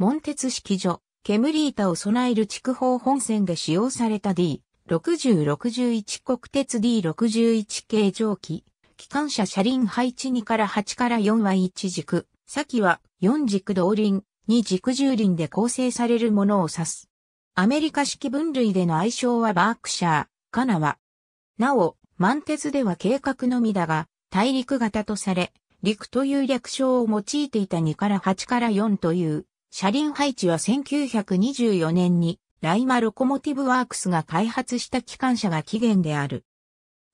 門鉄式所、煙板を備える筑法本線で使用された D、6061国鉄 D61 系蒸気、機関車車輪配置2から8から4は1軸、先は4軸同輪、2軸重輪で構成されるものを指す。アメリカ式分類での愛称はバークシャー、カナワ。なお、満鉄では計画のみだが、大陸型とされ、陸という略称を用いていた2から8から4という車輪配置は1924年にライマロコモティブワークスが開発した機関車が起源である。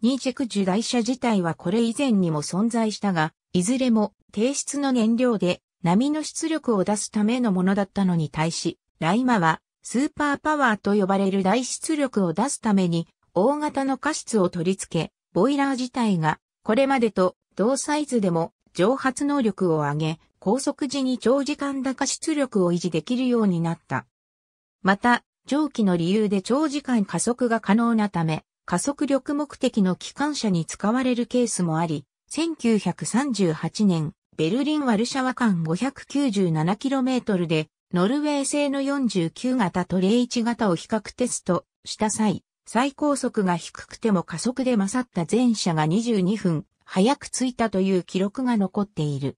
ニーチェク受台車自体はこれ以前にも存在したが、いずれも低質の燃料で波の出力を出すためのものだったのに対し、ライマはスーパーパワーと呼ばれる大出力を出すために大型の加湿を取り付け、ボイラー自体がこれまでと同サイズでも蒸発能力を上げ、高速時に長時間高出力を維持できるようになった。また、蒸気の理由で長時間加速が可能なため、加速力目的の機関車に使われるケースもあり、1938年、ベルリン・ワルシャワ間 597km で、ノルウェー製の49型とイ1型を比較テストした際、最高速が低くても加速で勝った前者が22分早く着いたという記録が残っている。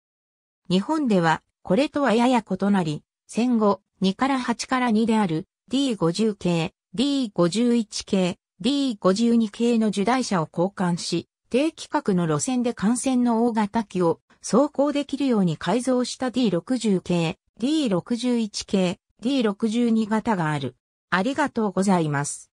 日本では、これとはやや異なり、戦後、2から8から2である D50 系、D51 系、D52 系の受代車を交換し、低規格の路線で幹線の大型機を走行できるように改造した D60 系、D61 系、D62 型がある。ありがとうございます。